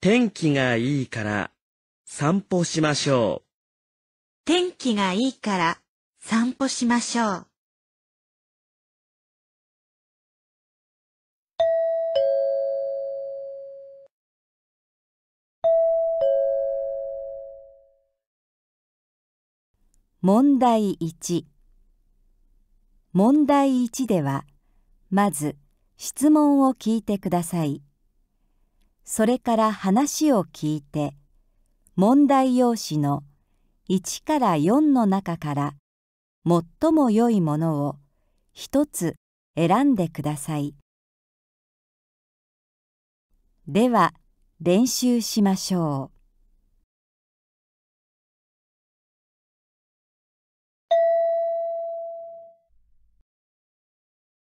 天気がいいから散歩しましょう。天気がいいから散歩しましょう。問題1問題1ではまず質問を聞いてください。それから話を聞いて問題用紙の1から4の中から最も良いものを一つ選んでください。では練習しましょ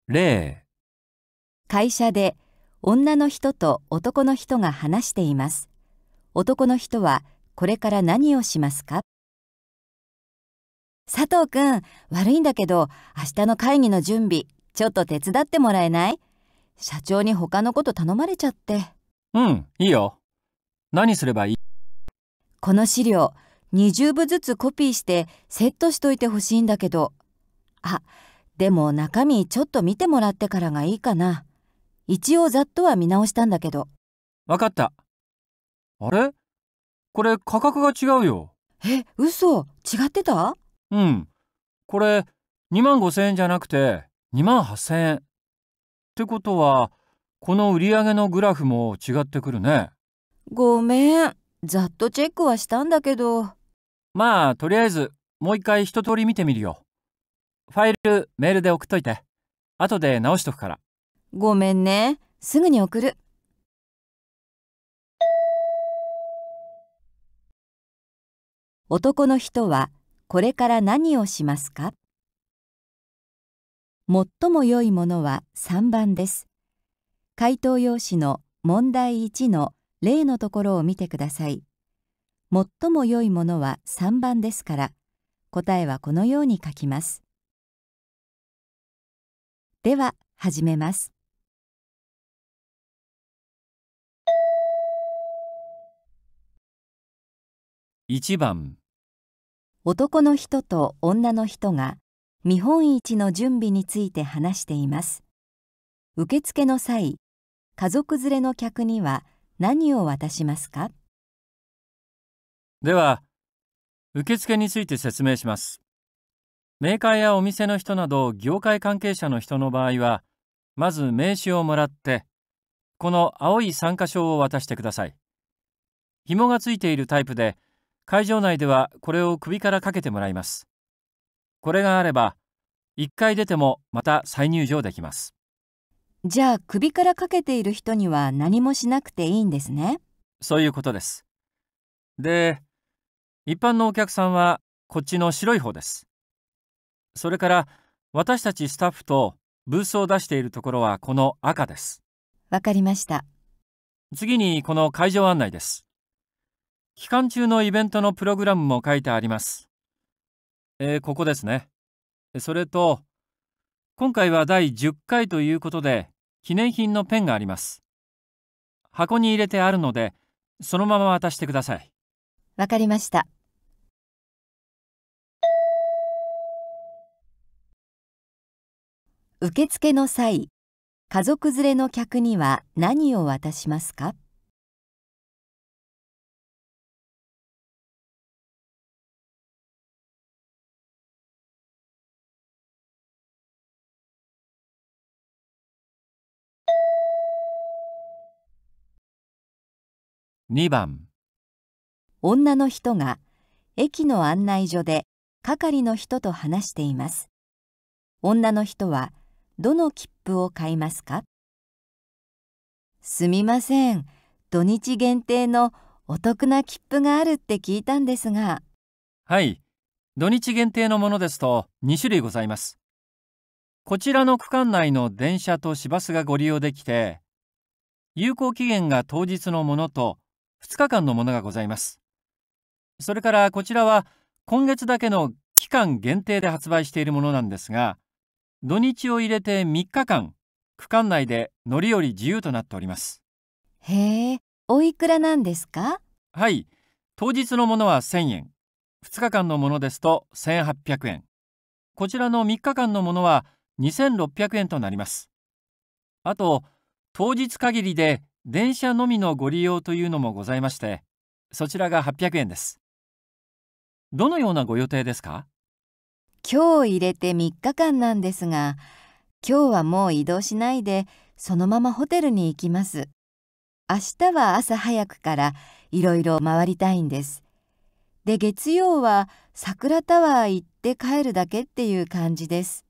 う。例会社で女の人と男の人が話しています男の人はこれから何をしますか佐藤くん悪いんだけど明日の会議の準備ちょっと手伝ってもらえない社長に他のこと頼まれちゃってうんいいよ何すればいいこの資料20部ずつコピーしてセットしといてほしいんだけどあでも中身ちょっと見てもらってからがいいかな一応ざっとは見直したんだけどわかったあれこれ価格が違うよえ嘘違ってたうんこれ2万5千円じゃなくて2万8千円ってことはこの売り上げのグラフも違ってくるねごめんざっとチェックはしたんだけどまあとりあえずもう一回一通り見てみるよファイルメールで送っといて後で直しとくからごめんね。すぐに送る。男の人はこれから何をしますか最も良いものは3番です。回答用紙の問題1の例のところを見てください。最も良いものは3番ですから、答えはこのように書きます。では、始めます。1番男の人と女の人が見本市の準備について話しています受付の際家族連れの客には何を渡しますかでは受付について説明しますメーカーやお店の人など業界関係者の人の場合はまず名刺をもらってこの青い参加証を渡してください紐がついているタイプで会場内ではこれを首からかけてもらいますこれがあれば1回出てもまた再入場できますじゃあ首からかけている人には何もしなくていいんですねそういうことですで一般のお客さんはこっちの白い方ですそれから私たちスタッフとブースを出しているところはこの赤ですわかりました次にこの会場案内です期間中のイベントのプログラムも書いてあります。えー、ここですね。それと、今回は第10回ということで、記念品のペンがあります。箱に入れてあるので、そのまま渡してください。わかりました。受付の際、家族連れの客には何を渡しますか2番女の人が駅の案内所で係の人と話しています女の人はどの切符を買いますかすみません土日限定のお得な切符があるって聞いたんですがはい土日限定のものですと2種類ございますこちらの区間内の電車と市バスがご利用できて有効期限が当日のものと2日間のものがございます。それからこちらは今月だけの期間限定で発売しているものなんですが、土日を入れて3日間、区間内で乗り降り自由となっております。へえ、おいくらなんですかはい、当日のものは1000円、2日間のものですと1800円。こちらの3日間のものは2600円となります。あと、当日限りで電車のみのご利用というのもございましてそちらが800円ですどのようなご予定ですか今日入れて3日間なんですが今日はもう移動しないでそのままホテルに行きます明日は朝早くからいろいろ回りたいんですで月曜は桜タワー行って帰るだけっていう感じです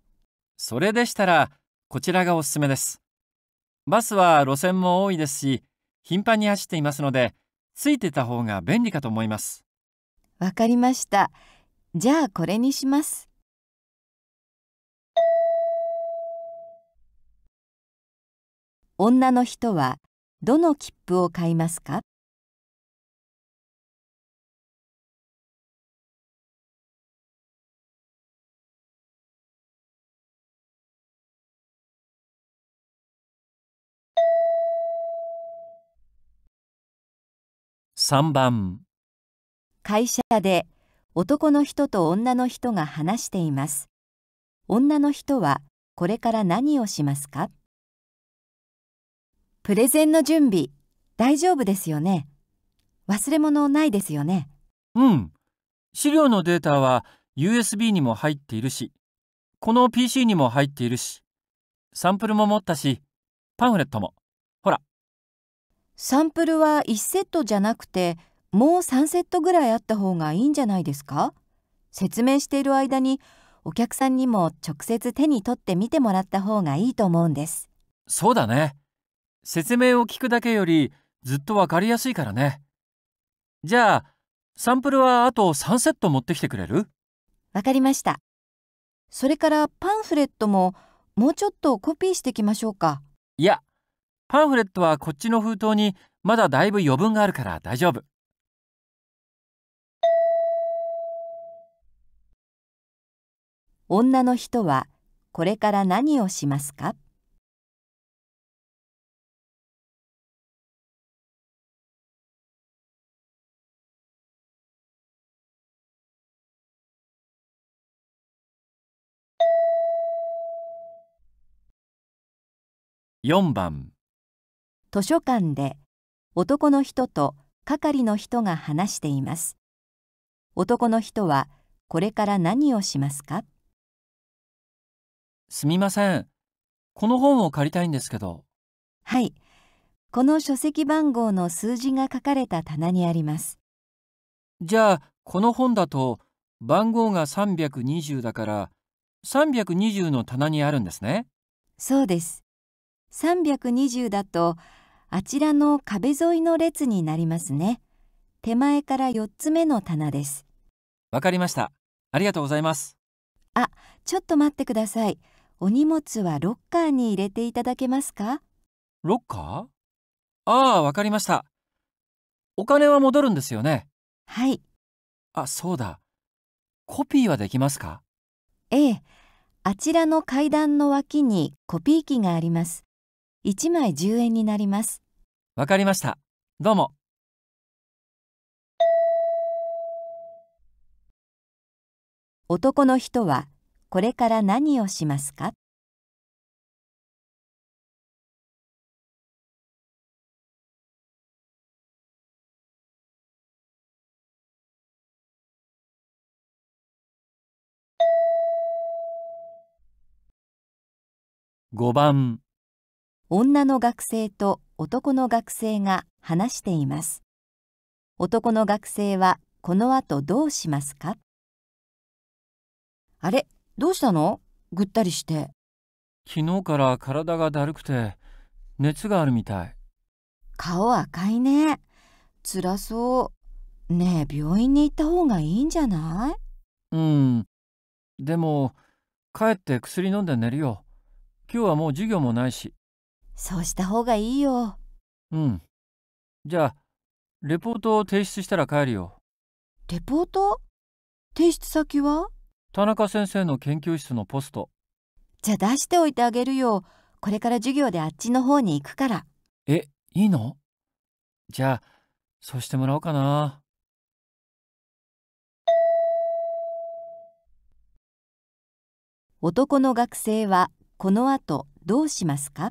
それでしたらこちらがおすすめですバスは路線も多いですし頻繁に走っていますのでついてた方が便利かと思いますわかりましたじゃあこれにします女の人はどの切符を買いますか3番会社で男の人と女の人が話しています女の人はこれから何をしますかプレゼンの準備大丈夫ですよね忘れ物ないですよねうん資料のデータは USB にも入っているしこの PC にも入っているしサンプルも持ったしパンフレットもサンプルは1セットじゃなくてもう3セットぐらいあった方がいいんじゃないですか説明している間にお客さんにも直接手に取って見てもらった方がいいと思うんですそうだね説明を聞くだけよりずっとわかりやすいからねじゃあサンプルはあと3セット持ってきてくれるわかりましたそれからパンフレットももうちょっとコピーしてきましょうかいやパンフレットはこっちの封筒にまだだいぶ余分があるから大丈夫。女の人はこれから何をしますか4番図書館で男の人と係の人が話しています男の人はこれから何をしますかすみませんこの本を借りたいんですけどはいこの書籍番号の数字が書かれた棚にありますじゃあこの本だと番号が320だから320の棚にあるんですねそうです320だとあちらの壁沿いの列になりますね手前から4つ目の棚ですわかりましたありがとうございますあ、ちょっと待ってくださいお荷物はロッカーに入れていただけますかロッカーああ、わかりましたお金は戻るんですよねはいあ、そうだコピーはできますかええ、あちらの階段の脇にコピー機があります1枚10円になりますわかりました。どうも。男の人はこれから何をしますか5番女の学生と男の学生が話しています男の学生はこの後どうしますかあれどうしたのぐったりして昨日から体がだるくて熱があるみたい顔赤いね辛そうねえ病院に行った方がいいんじゃないうんでも帰って薬飲んで寝るよ今日はもう授業もないしそうした方がいいようんじゃあレポートを提出したら帰るよレポート提出先は田中先生の研究室のポストじゃあ出しておいてあげるよこれから授業であっちの方に行くからえいいのじゃあそうしてもらおうかな男の学生はこの後どうしますか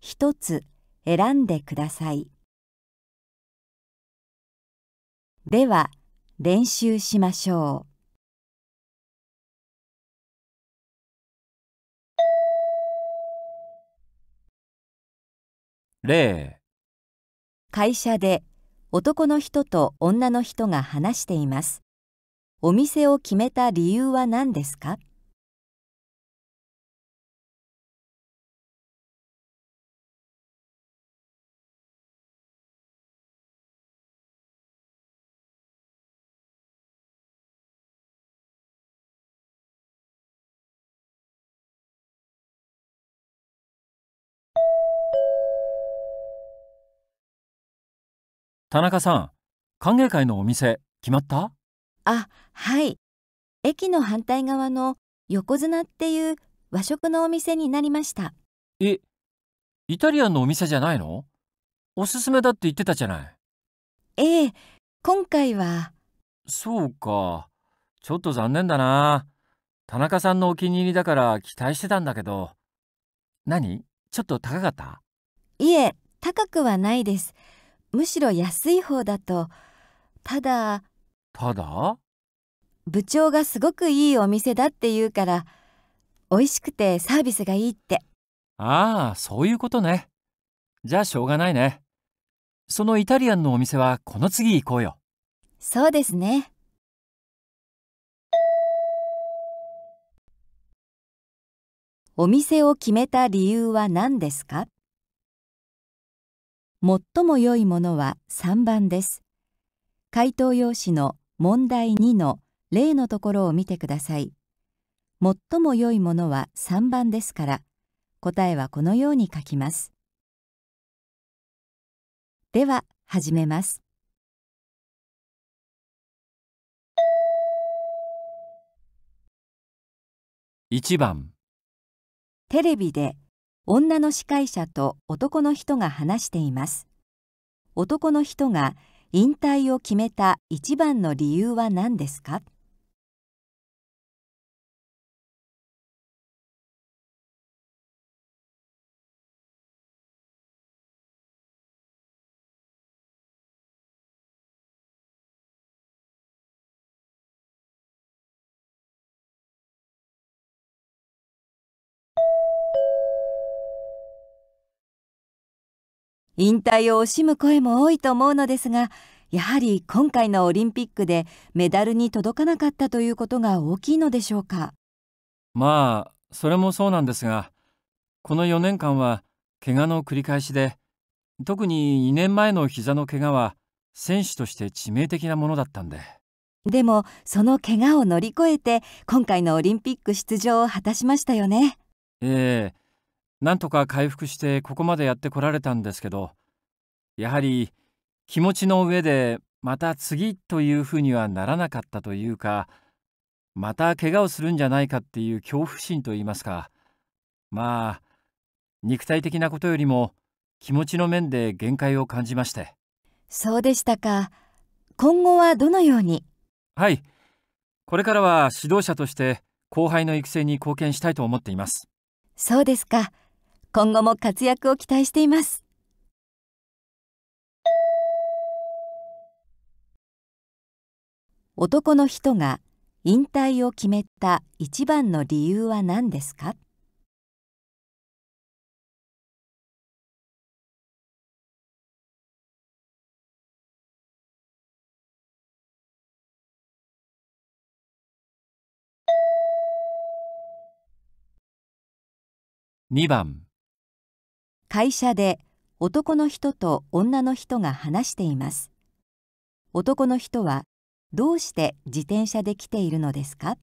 一つ選んでくださいでは練習しましょう例会社で男の人と女の人が話していますお店を決めた理由は何ですか田中さん歓迎会のお店決まったあはい駅の反対側の横綱っていう和食のお店になりましたえイタリアンのお店じゃないのおすすめだって言ってたじゃないええ今回はそうかちょっと残念だな田中さんのお気に入りだから期待してたんだけど何ちょっと高かったいえ高くはないですむしろ安い方だとただただ部長がすごくいいお店だって言うから美味しくてサービスがいいってああそういうことねじゃあしょうがないねそのイタリアンのお店はこの次行こうよそうですねお店を決めた理由は何ですか最も良いものは3番です。回答用紙の問題2の例のところを見てください。最も良いものは3番ですから、答えはこのように書きます。では、始めます。1番テレビで女の司会者と男の人が話しています男の人が引退を決めた一番の理由は何ですか引退を惜しむ声も多いと思うのですがやはり今回のオリンピックでメダルに届かなかったということが大きいのでしょうかまあそれもそうなんですがこの4年間は怪我の繰り返しで特に2年前の膝の怪我は選手として致命的なものだったんででもその怪我を乗り越えて今回のオリンピック出場を果たしましたよねええなんとか回復してここまでやってこられたんですけどやはり気持ちの上でまた次というふうにはならなかったというかまた怪我をするんじゃないかっていう恐怖心といいますかまあ肉体的なことよりも気持ちの面で限界を感じましてそうでしたか今後はどのようにはいこれからは指導者として後輩の育成に貢献したいと思っていますそうですか今後も活躍を期待しています男の人が引退を決めた一番の理由は何ですか2番会社で男の人と女の人が話しています男の人はどうして自転車で来ているのですか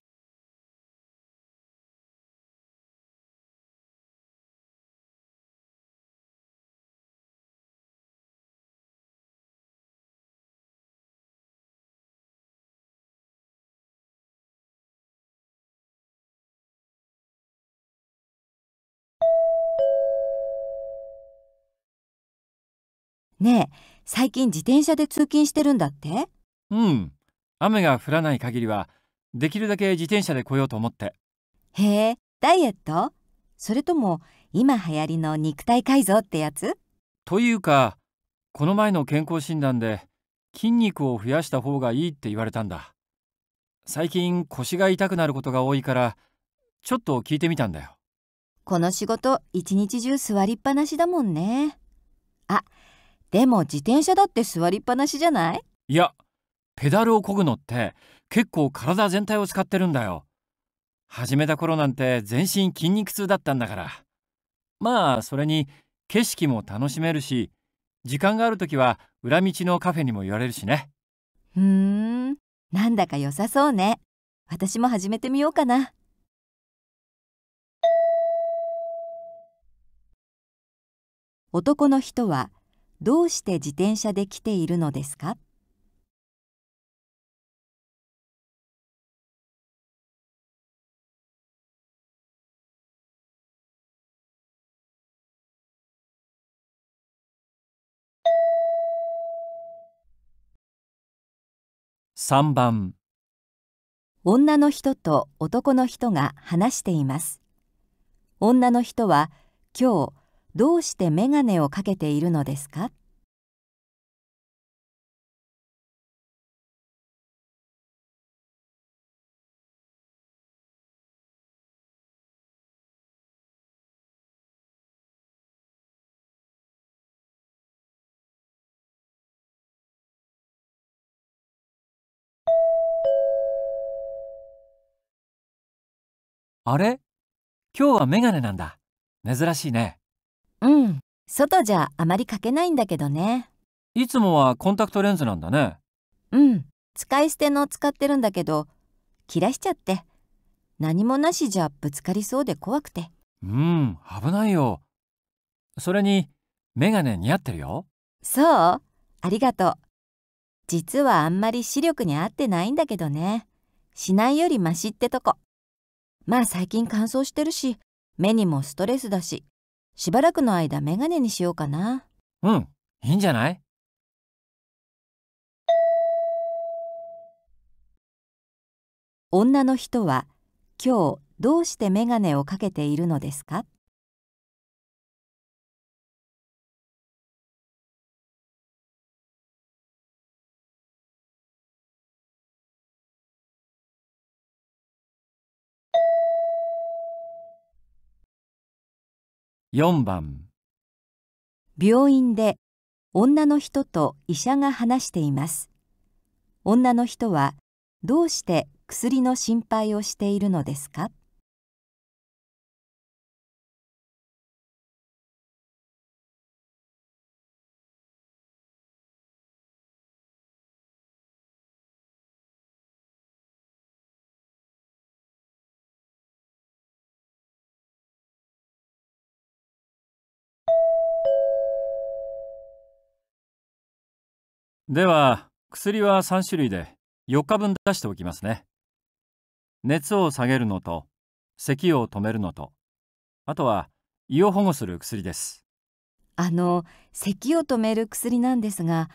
ねえ最近自転車で通勤してるんだってうん雨が降らない限りはできるだけ自転車で来ようと思ってへえダイエットそれとも今流行りの肉体改造ってやつというかこの前の健康診断で筋肉を増やした方がいいって言われたんだ最近腰が痛くなることが多いからちょっと聞いてみたんだよこの仕事一日中座りっぱなしだもんねあでも自転車だって座りっぱなしじゃないいやペダルを漕ぐのって結構体全体を使ってるんだよ始めた頃なんて全身筋肉痛だったんだからまあそれに景色も楽しめるし時間がある時は裏道のカフェにも言われるしねふーんなんだか良さそうね私も始めてみようかな男の人はどうして自転車で来ているのですか3番女の人と男の人が話しています女の人は今日どうしてメガネをかけているのですかあれ今日はメガネなんだ。珍しいね。うん外じゃあまりかけないんだけどねいつもはコンタクトレンズなんだねうん使い捨ての使ってるんだけど切らしちゃって何もなしじゃぶつかりそうで怖くてうん危ないよそれにメガネ似合ってるよそうありがとう実はあんまり視力に合ってないんだけどねしないよりマシってとこまあ最近乾燥してるし目にもストレスだししばらくの間メガネにしようかな。うん、いいんじゃない女の人は今日どうしてメガネをかけているのですか4番病院で女の人と医者が話しています女の人はどうして薬の心配をしているのですかでは薬は3種類で4日分出しておきますね熱を下げるのと咳を止めるのとあとは胃を保護する薬ですあの咳を止める薬なんですが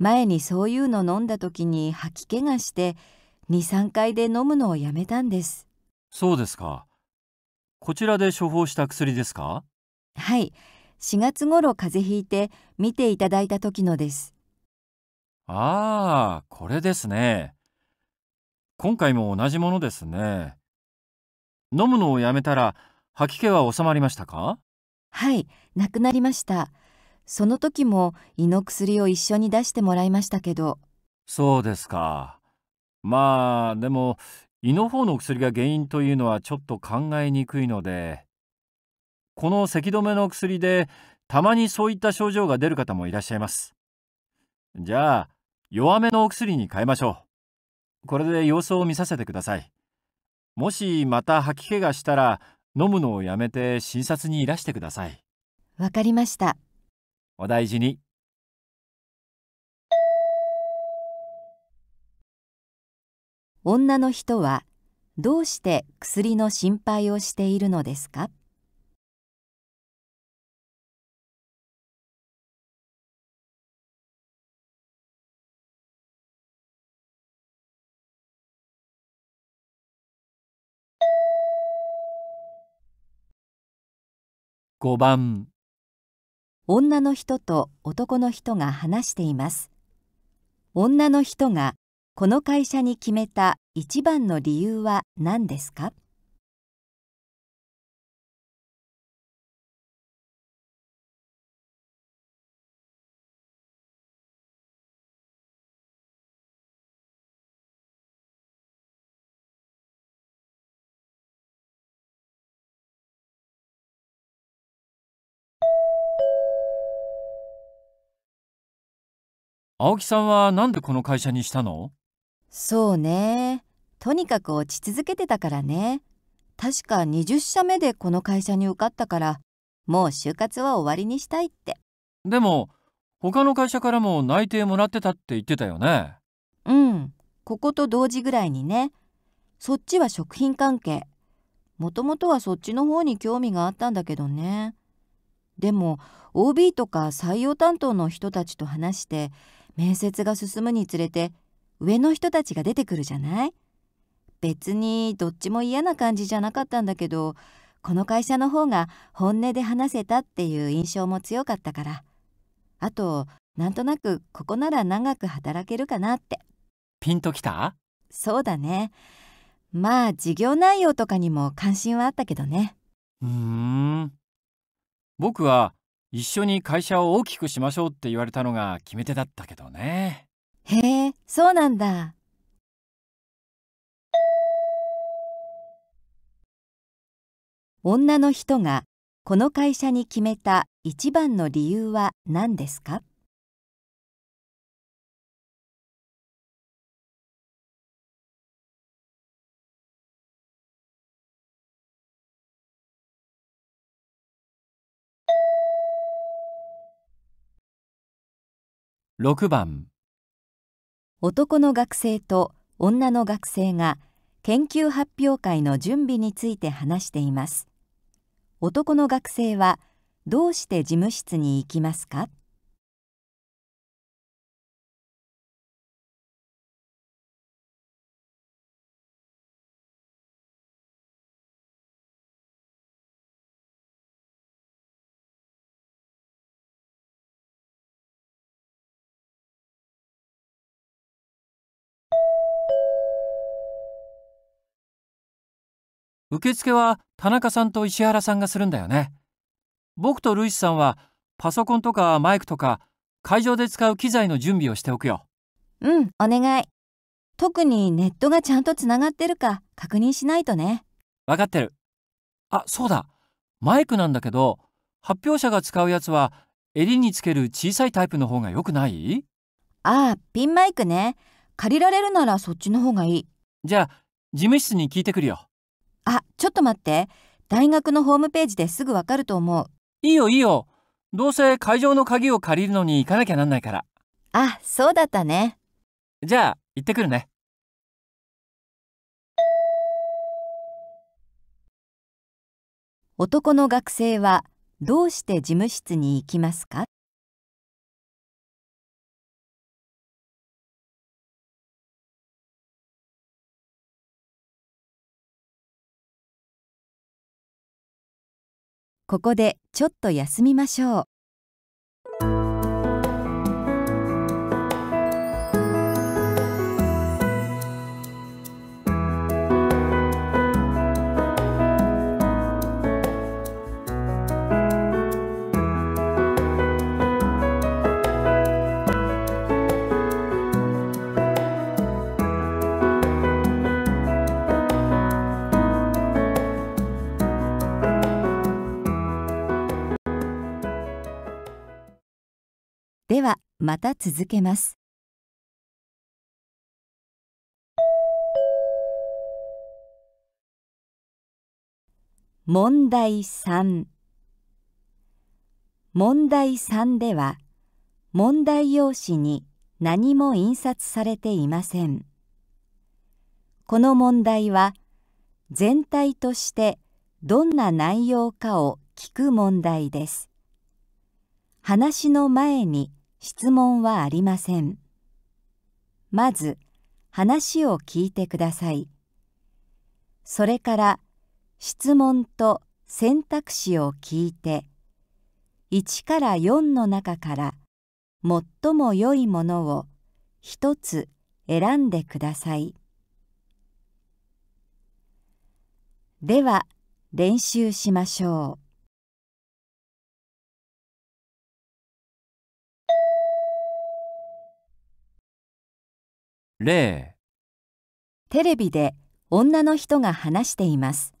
前にそういうの飲んだ時に吐き気がして23回で飲むのをやめたんですそうですかこちらで処方した薬ですかはい4月頃風邪ひいて見ていただいた時のですああ、これですね。今回も同じものですね。飲むのをやめたら吐き気は収まりましたかはい、なくなりました。その時も胃の薬を一緒に出してもらいましたけど。そうですか。まあ、でも胃の方の薬が原因というのはちょっと考えにくいので。この咳止めの薬でたまにそういった症状が出る方もいらっしゃいます。じゃあ弱めのお薬に変えましょう。これで様子を見させてください。もしまた吐き気がしたら、飲むのをやめて診察にいらしてください。わかりました。お大事に。女の人はどうして薬の心配をしているのですか5番女の人と男の人が話しています女の人がこの会社に決めた一番の理由は何ですか青木さんはなんでこの会社にしたのそうね。とにかく落ち続けてたからね。確か20社目でこの会社に受かったから、もう就活は終わりにしたいって。でも、他の会社からも内定もらってたって言ってたよね。うん。ここと同時ぐらいにね。そっちは食品関係。もともとはそっちの方に興味があったんだけどね。でも OB とか採用担当の人たちと話して面接が進むにつれて上の人たちが出てくるじゃない別にどっちも嫌な感じじゃなかったんだけどこの会社の方が本音で話せたっていう印象も強かったからあとなんとなくここなら長く働けるかなってピンときたそうだねまあ事業内容とかにも関心はあったけどねうーん僕は一緒に会社を大きくしましょうって言われたのが決め手だったけどねへえそうなんだ女の人がこの会社に決めた一番の理由は何ですか6番男の学生と女の学生が研究発表会の準備について話しています男の学生はどうして事務室に行きますか受付は田中さんと石原さんがするんだよね。僕とルイスさんはパソコンとかマイクとか会場で使う機材の準備をしておくよ。うん、お願い。特にネットがちゃんとつながってるか確認しないとね。分かってる。あ、そうだ。マイクなんだけど、発表者が使うやつは襟につける小さいタイプの方が良くないああ、ピンマイクね。借りられるならそっちの方がいい。じゃあ、事務室に聞いてくるよ。あ、ちょっと待って。大学のホームページですぐわかると思う。いいよいいよ。どうせ会場の鍵を借りるのに行かなきゃなんないから。あ、そうだったね。じゃあ、行ってくるね。男の学生はどうして事務室に行きますかここでちょっと休みましょう。また続けます。問題3問題3では問題用紙に何も印刷されていません。この問題は全体としてどんな内容かを聞く問題です。話の前に質問はありませんまず話を聞いてくださいそれから質問と選択肢を聞いて1から4の中から最も良いものを1つ選んでくださいでは練習しましょう例テレビで女の人が話しています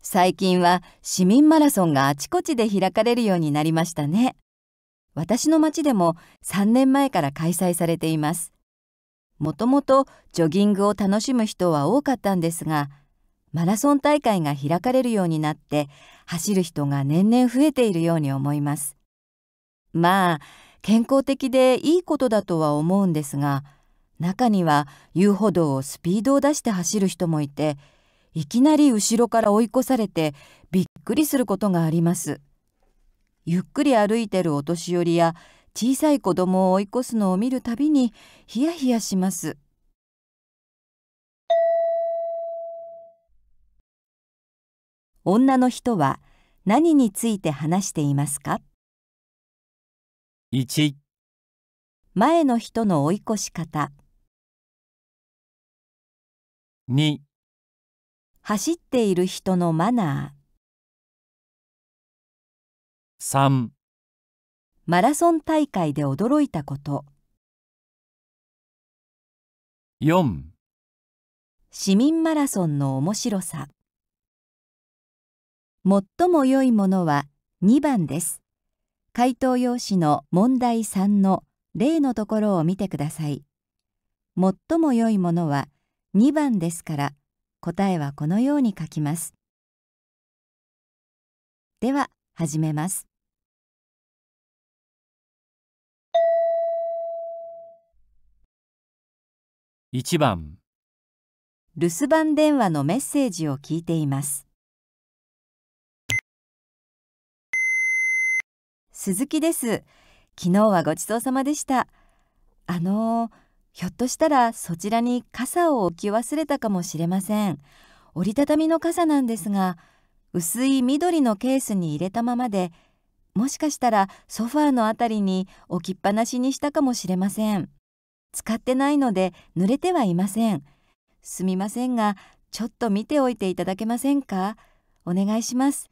最近は市民マラソンがあちこちで開かれるようになりましたね私の町でも3年前から開催されていますもともとジョギングを楽しむ人は多かったんですがマラソン大会が開かれるようになって走る人が年々増えているように思いますまあ健康的でいいことだとは思うんですが中には遊歩道をスピードを出して走る人もいていきなり後ろから追い越されてびっくりすることがあります。ゆっくり歩いてるお年寄りや小さい子供を追い越すのを見るたびにヒヤヒヤします。女の人は何について話していますか1前の人の追い越し方2走っている人のマナー3マラソン大会で驚いたこと4市民マラソンの面白さ最も良いものは2番です回答用紙の問題3の例のところを見てください。最も良いものは2番ですから答えはこのように書きます。では始めます。1番留守番電話のメッセージを聞いています。鈴木です昨日はごちそうさまでしたあのひょっとしたらそちらに傘を置き忘れたかもしれません折りたたみの傘なんですが薄い緑のケースに入れたままでもしかしたらソファーのあたりに置きっぱなしにしたかもしれません使ってないので濡れてはいませんすみませんがちょっと見ておいていただけませんかお願いします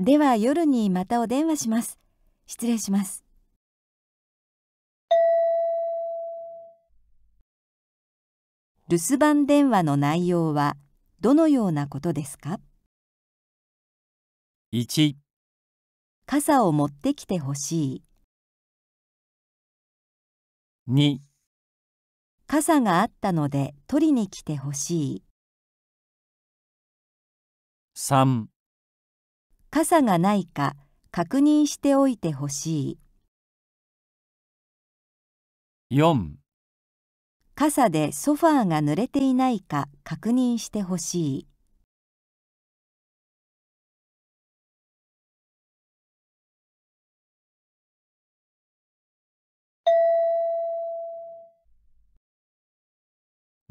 では夜にまたお電話します失礼します。留守番電話の内容はどのようなことですか 1, 傘を持ってきてほしい 2, 2傘があったので取りに来てほしい3傘がないか確認しておいてほしい4傘でソファーが濡れていないか確認してほしい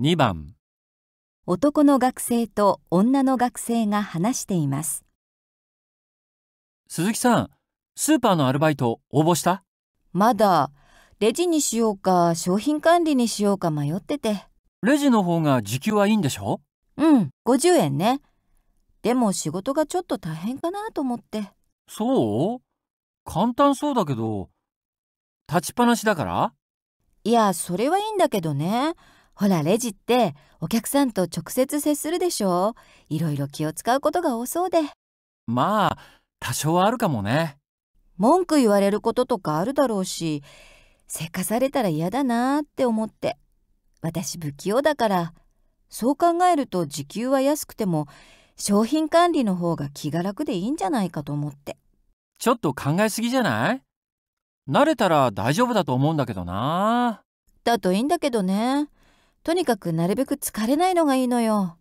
2番男の学生と女の学生が話しています鈴木さん、スーパーのアルバイト応募したまだ、レジにしようか商品管理にしようか迷ってて。レジの方が時給はいいんでしょうん、50円ね。でも仕事がちょっと大変かなと思って。そう簡単そうだけど、立ちっぱなしだからいや、それはいいんだけどね。ほら、レジってお客さんと直接接するでしょいろいろ気を使うことが多そうで。まあ、多少あるかもね文句言われることとかあるだろうしせかされたら嫌だなって思って私不器用だからそう考えると時給は安くても商品管理の方が気が楽でいいんじゃないかと思ってちょっと考えすぎじゃない慣れたら大丈夫だと思うんだけどなだといいんだけどねとにかくなるべく疲れないのがいいのよ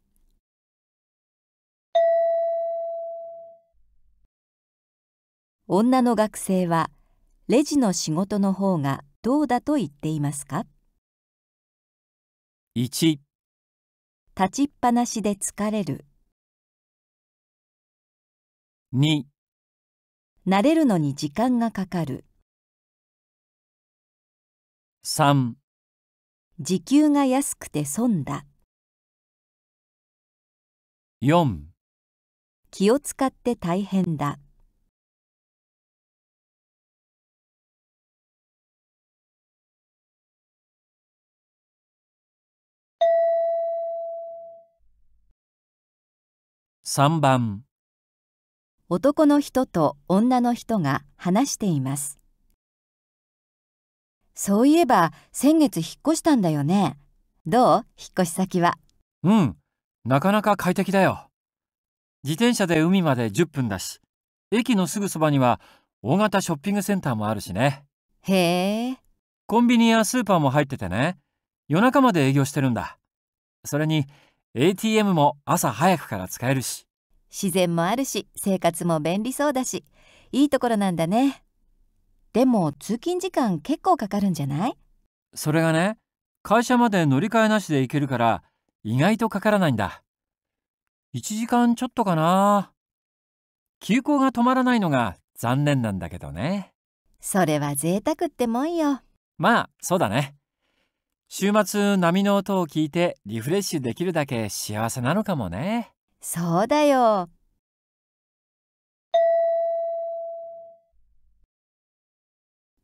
女の学生はレジの仕事の方がどうだと言っていますか 1, 1立ちっぱなしで疲れる2慣れるのに時間がかかる3時給が安くて損だ4気を使って大変だ3番男の人と女の人が話していますそういえば先月引っ越したんだよねどう引っ越し先はうんなかなか快適だよ自転車で海まで10分だし駅のすぐそばには大型ショッピングセンターもあるしねへえコンビニやスーパーも入っててね夜中まで営業してるんだそれに ATM も朝早くから使えるし自然もあるし生活も便利そうだしいいところなんだねでも通勤時間結構かかるんじゃないそれがね会社まで乗り換えなしで行けるから意外とかからないんだ1時間ちょっとかな休校が止まらないのが残念なんだけどねそれは贅沢ってもんよまあそうだね週末波の音を聞いてリフレッシュできるだけ幸せなのかもねそうだよ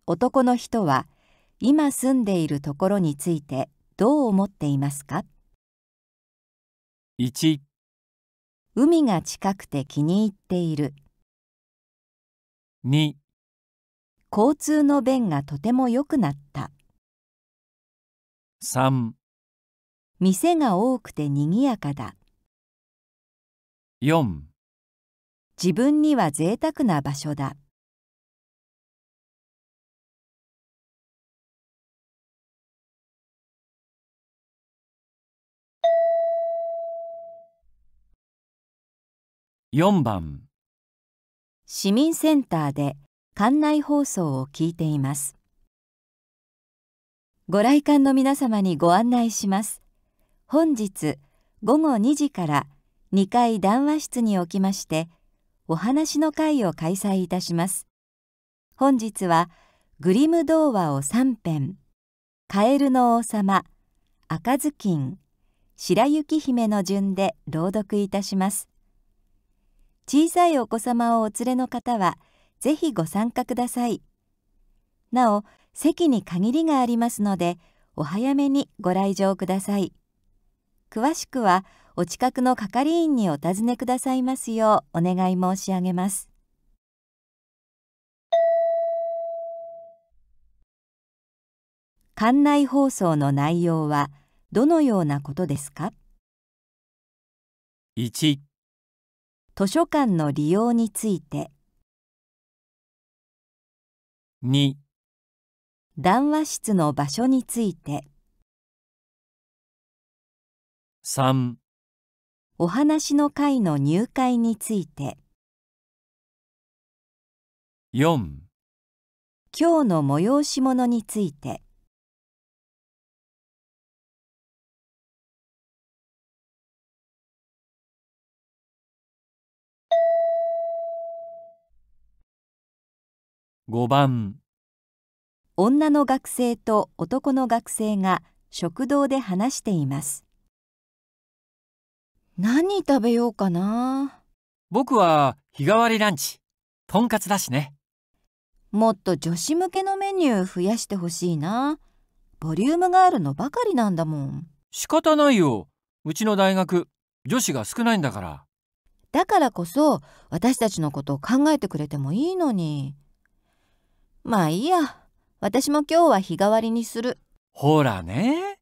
男の人は今住んでいるところについてどう思っていますか 1, 海が近くて気に入っている2交通の便がとても良くなった三。店が多くて賑やかだ4自分には贅沢な場所だ4番市民センターで館内放送を聞いていますご来館の皆様にご案内します本日午後2時から2階談話室におきましてお話の会を開催いたします本日はグリム童話を3編カエルの王様赤ずきん白雪姫の順で朗読いたします小さいお子様をお連れの方はぜひご参加くださいなお席に限りがありますのでお早めにご来場ください詳しくはお近くの係員にお尋ねくださいますようお願い申し上げます館内放送の内容はどのようなことですか 1, 1図書館の利用について 2, 談話室の場所について3お話の会の入会について4今日の催し物について5番女の学生と男の学生が食堂で話しています何食べようかな僕は日替わりランチとんかつだしねもっと女子向けのメニュー増やしてほしいなボリュームがあるのばかりなんだもん仕方ないようちの大学女子が少ないんだからだからこそ私たちのことを考えてくれてもいいのにまあいいや私も今日は日替わりにするほらね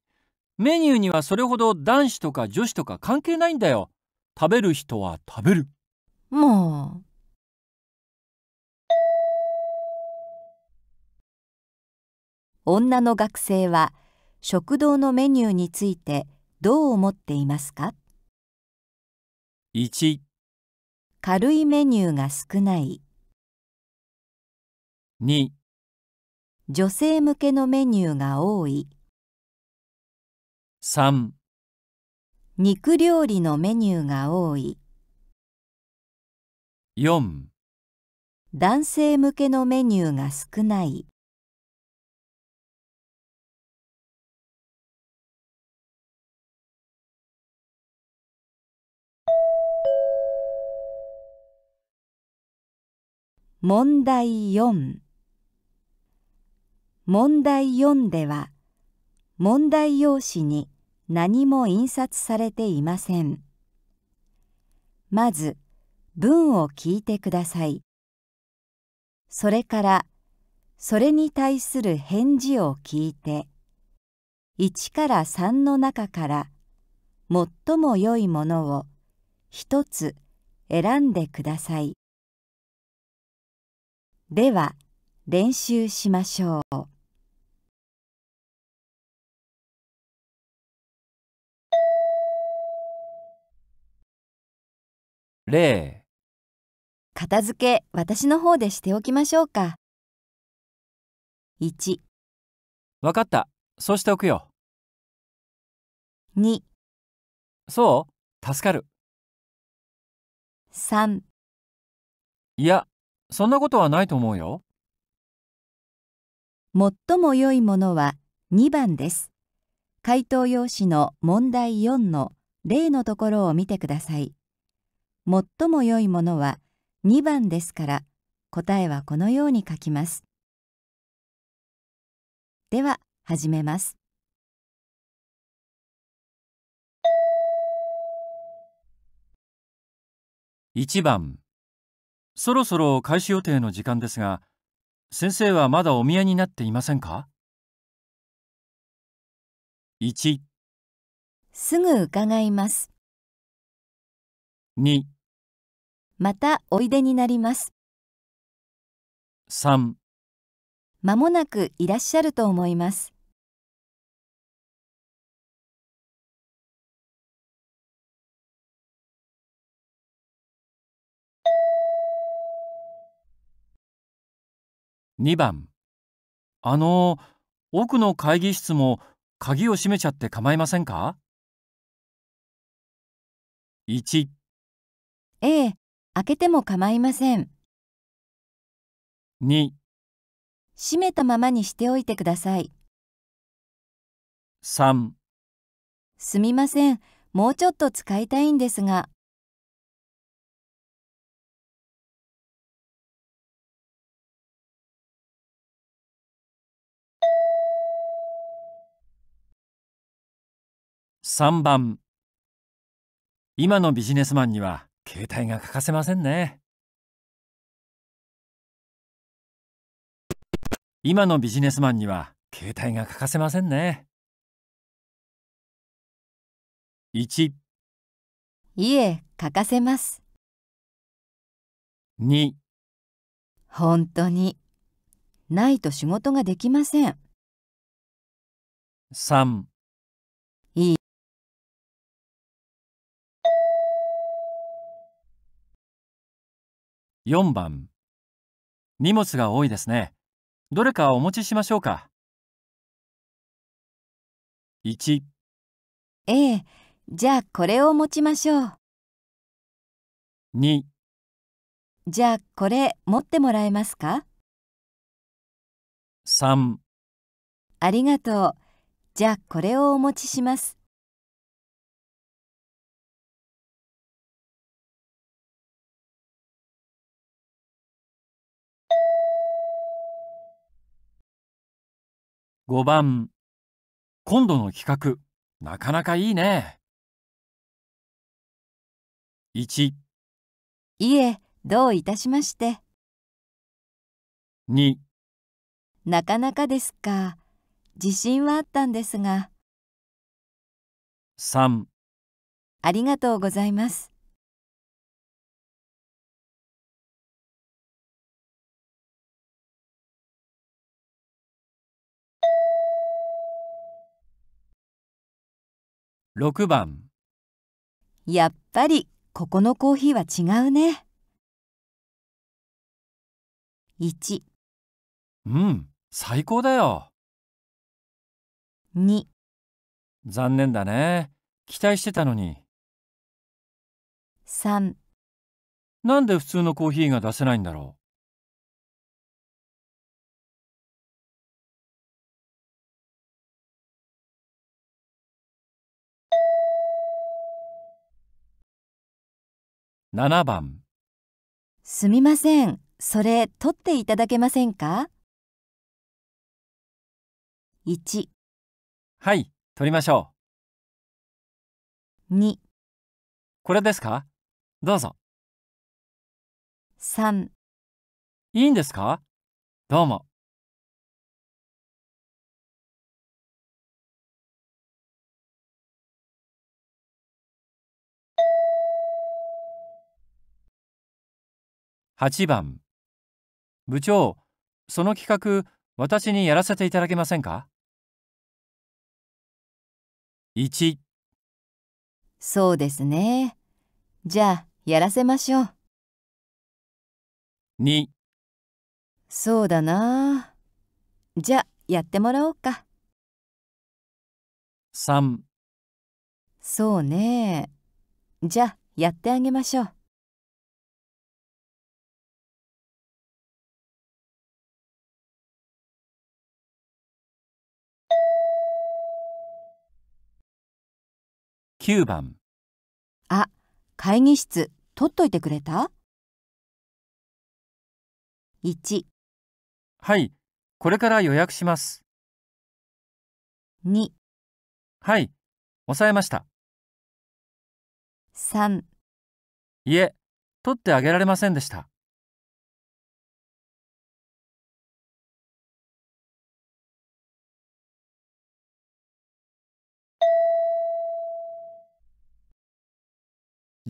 メニューにはそれほど男子とか女子とか関係ないんだよ食べる人は食べるもう女の学生は食堂のメニューについてどう思っていますか 1, 軽いメニューが少ない2女性向けのメニューが多い3肉料理のメニューが多い4男性向けのメニューが少ない問題4問題4では問題用紙に何も印刷されていませんまず文を聞いてくださいそれからそれに対する返事を聞いて1から3の中から最も良いものを1つ選んでくださいでは練習しましょう。例片付け私の方でしておきましょうか1分かったそうしておくよ2そう助かる3いやそんなことはないと思うよ最も良いものは2番です回答用紙の問題4の例のところを見てください最も良いものは2番ですから答えはこのように書きますでは始めます1番そろそろ開始予定の時間ですが先生はまだお見えになっていませんか 1, すぐ伺います 2, 2またおいでになります。三。まもなくいらっしゃると思います。2番あの奥の会議室も鍵を閉めちゃって構いませんか 1, 1ええ開けても構いません2閉めたままにしておいてください3すみませんもうちょっと使いたいんですが3番今のビジネスマンには携帯が欠かせませんね今のビジネスマンには携帯が欠かせませんね1いえ欠かせます2本当にないと仕事ができません3 4番荷物が多いですね。どれかお持ちしましょうか。1ええ、じゃあこれを持ちましょう。2じゃあこれ持ってもらえますか3ありがとう。じゃあこれをお持ちします。5番今度の企画なかなかいいね 1, いえどういたしまして2なかなかですか自信はあったんですが3ありがとうございます6番やっぱりここのコーヒーは違うね1うん最高だよ2残念だね期待してたのに3なんで普通のコーヒーが出せないんだろう7番すみません、それ取っていただけませんか ?1、はい、取りましょう2、これですかどうぞ。3いいんですかどうも。8番部長その企画私にやらせていただけませんか 1, そうですねじゃあやらせましょう2そうだなじゃあやってもらおうか3そうねじゃあやってあげましょう9番あ、会議室取っといてくれた ?1、はい、これから予約します。2、はい、押さえました。3いえ、取ってあげられませんでした。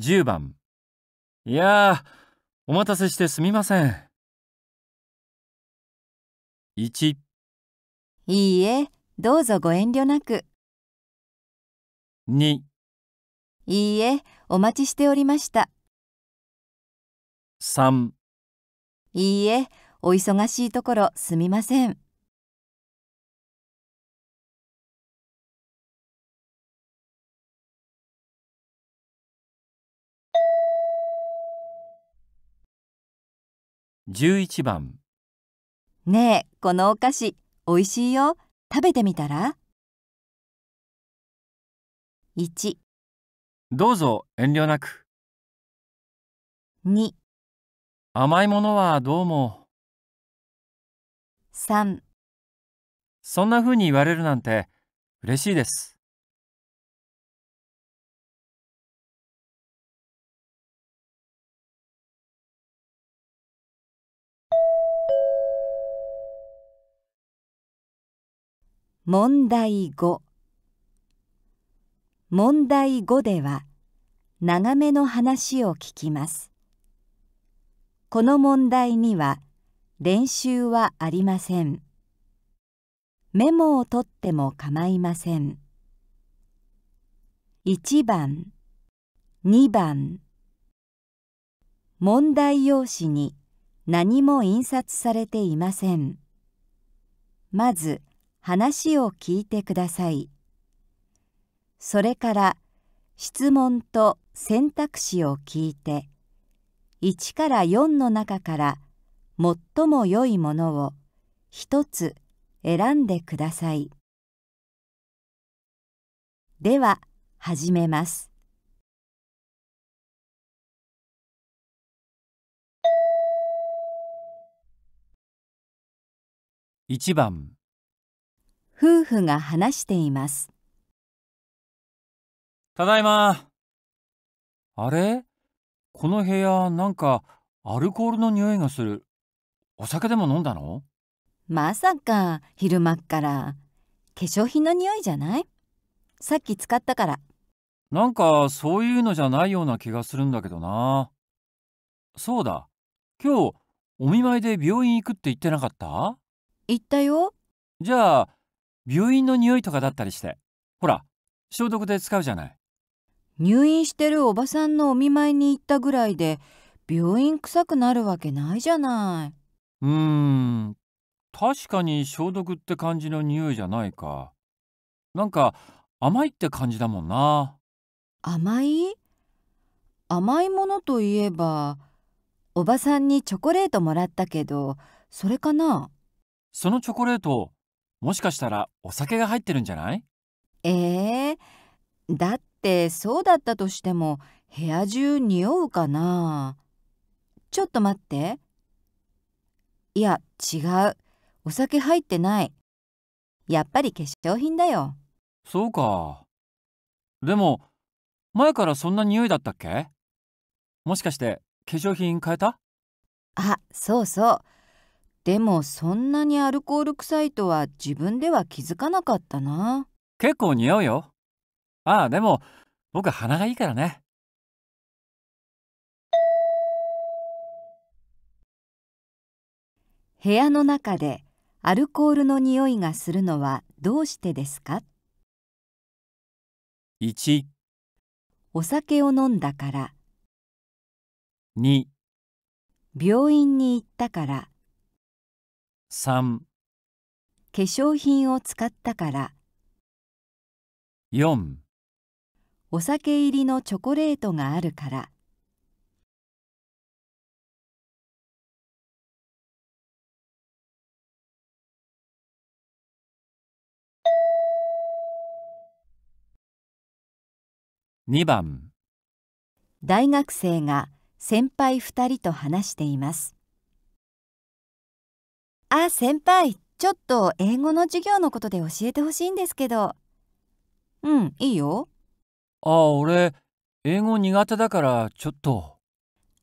10番いやーお待たせしてすみません 1, いいえどうぞご遠慮なく2いいえお待ちしておりました3いいえお忙しいところすみません11番ねえこのお菓子おいしいよ食べてみたら1どうぞ遠慮なく2甘いものはどうも3そんな風に言われるなんて嬉しいです問題5問題5では長めの話を聞きますこの問題には練習はありませんメモを取っても構いません1番2番問題用紙に何も印刷されていませんまず話を聞いてくださいそれから質問と選択肢を聞いて1から4の中から最も良いものを一つ選んでくださいでは始めます1番夫婦が話していますただいまあれこの部屋なんかアルコールの匂いがするお酒でも飲んだのまさか昼間っから化粧品の匂いじゃないさっき使ったからなんかそういうのじゃないような気がするんだけどなそうだ今日お見舞いで病院行くって言ってなかった行ったよじゃあ病院の匂いとかだったりしてほら消毒で使うじゃない入院してるおばさんのお見舞いに行ったぐらいで病院臭くなるわけないじゃないうーん確かに消毒って感じの匂いじゃないかなんか甘いって感じだもんな甘い甘いものといえばおばさんにチョコレートもらったけどそれかなそのチョコレートもしかしたらお酒が入ってるんじゃないえー、だってそうだったとしても部屋中匂うかなちょっと待っていや違うお酒入ってないやっぱり化粧品だよそうかでも前からそんな匂いだったっけもしかして化粧品変えたあそうそうでもそんなにアルコール臭いとは自分では気づかなかったな結構似合うよああでも僕鼻がいいからね部屋の中でアルコールの匂いがするのはどうしてですか 1, お酒を飲んだから2病院に行ったから3化粧品を使ったから4お酒入りのチョコレートがあるから2番大学生が先輩2人と話していますあ、先輩、ちょっと英語の授業のことで教えてほしいんですけど。うん、いいよ。あ、俺、英語苦手だからちょっと。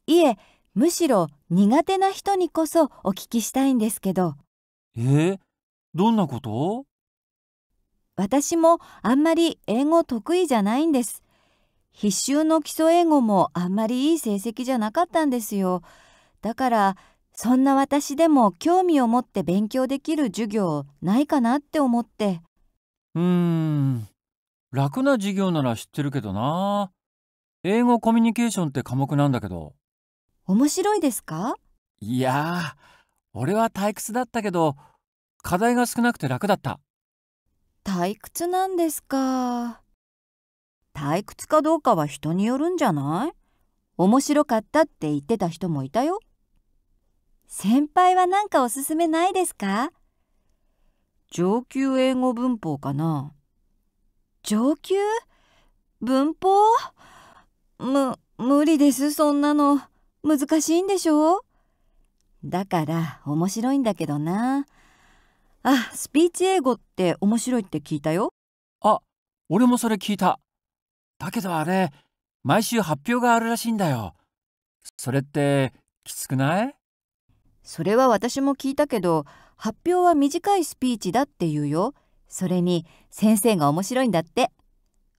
いえ、むしろ苦手な人にこそお聞きしたいんですけど。えどんなこと私もあんまり英語得意じゃないんです。必修の基礎英語もあんまりいい成績じゃなかったんですよ。だからそんな私でも興味を持って勉強できる授業ないかなって思ってうーん楽な授業なら知ってるけどな英語コミュニケーションって科目なんだけど面白いですかいや俺は退屈だったけど課題が少なくて楽だった退屈なんですか退屈かどうかは人によるんじゃない面白かったって言ってた人もいたよ先輩は何かおすすめないですか上級英語文法かな上級文法む、無理です、そんなの。難しいんでしょうだから面白いんだけどな。あ、スピーチ英語って面白いって聞いたよ。あ、俺もそれ聞いた。だけどあれ、毎週発表があるらしいんだよ。それってきつくないそれは私も聞いたけど発表は短いスピーチだっていうよ。それに先生が面白いんだって。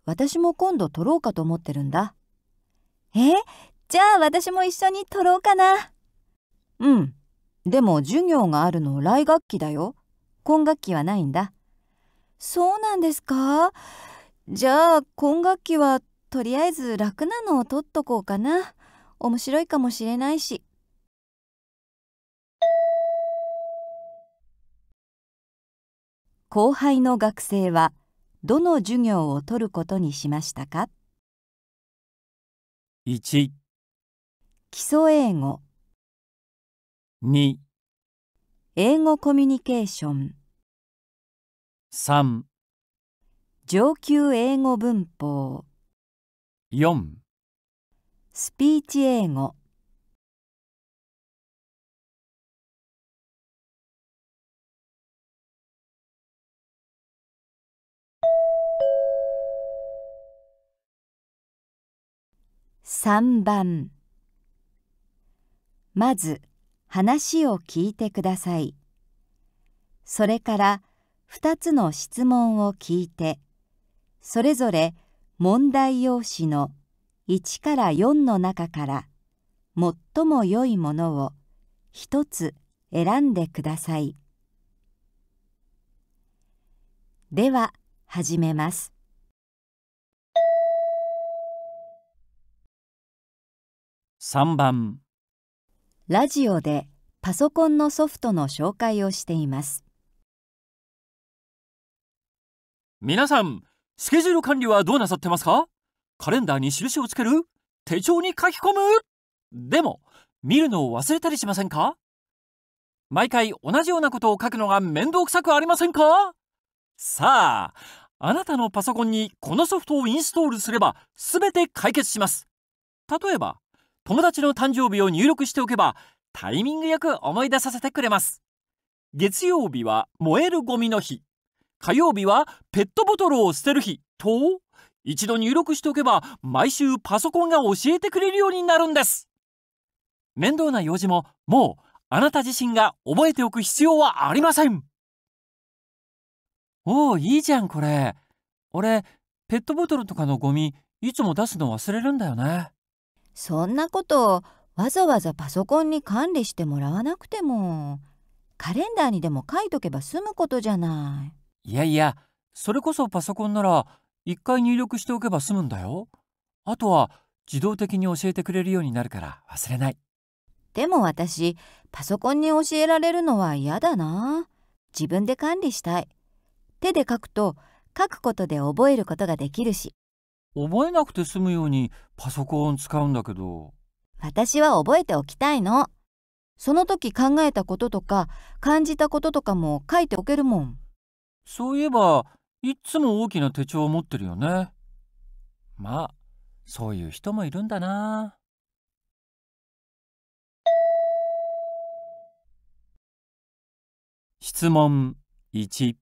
私も今度取ろうかと思ってるんだ。えじゃあ私も一緒に撮ろうかな。うん。でも授業があるの来学期だよ。今学期はないんだ。そうなんですかじゃあ今学期はとりあえず楽なのを取っとこうかな。面白いかもしれないし。後輩の学生はどの授業を取ることにしましたか 1, 1基礎英語2英語コミュニケーション3上級英語文法4スピーチ英語3番まず話を聞いてくださいそれから2つの質問を聞いてそれぞれ問題用紙の1から4の中から最も良いものを1つ選んでくださいでは始めます3番ラジオでパソコンのソフトの紹介をしています皆さんスケジュール管理はどうなさってますかカレンダーに印をつける手帳に書き込むでも見るのを忘れたりしませんか毎回同じようなことを書くのが面倒くさくありませんかさああなたのパソコンにこのソフトをインストールすれば全て解決します例えば友達の誕生日を入力しておけばタイミングよく思い出させてくれます。月曜日は燃えるゴミの日、火曜日はペットボトルを捨てる日と、一度入力しておけば毎週パソコンが教えてくれるようになるんです。面倒な用事ももうあなた自身が覚えておく必要はありません。おお、いいじゃんこれ。俺、ペットボトルとかのゴミ、いつも出すの忘れるんだよね。そんなことをわざわざパソコンに管理してもらわなくてもカレンダーにでも書いとけば済むことじゃない。いやいやそれこそパソコンなら一回入力しておけば済むんだよ。あとは自動的に教えてくれるようになるから忘れない。でも私パソコンに教えられるのは嫌だな。自分で管理したい。手で書くと書くことで覚えることができるし覚えなくて済むようにパソコンを使うんだけど私は覚えておきたいのその時考えたこととか感じたこととかも書いておけるもんそういえばいっつも大きな手帳を持ってるよねまあそういう人もいるんだな質問1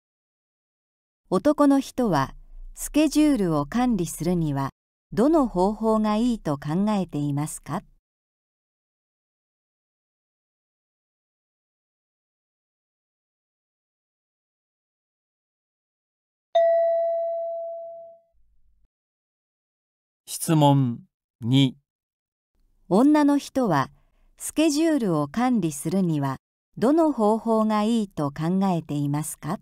男の人はスケジュールを管理するにはどの方法がいいと考えていますか質問2女の人はスケジュールを管理するにはどの方法がいいと考えていますか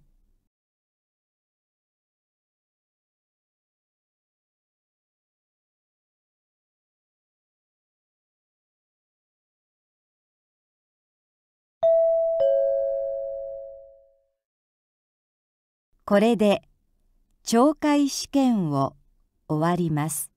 これで懲戒試験を終わります。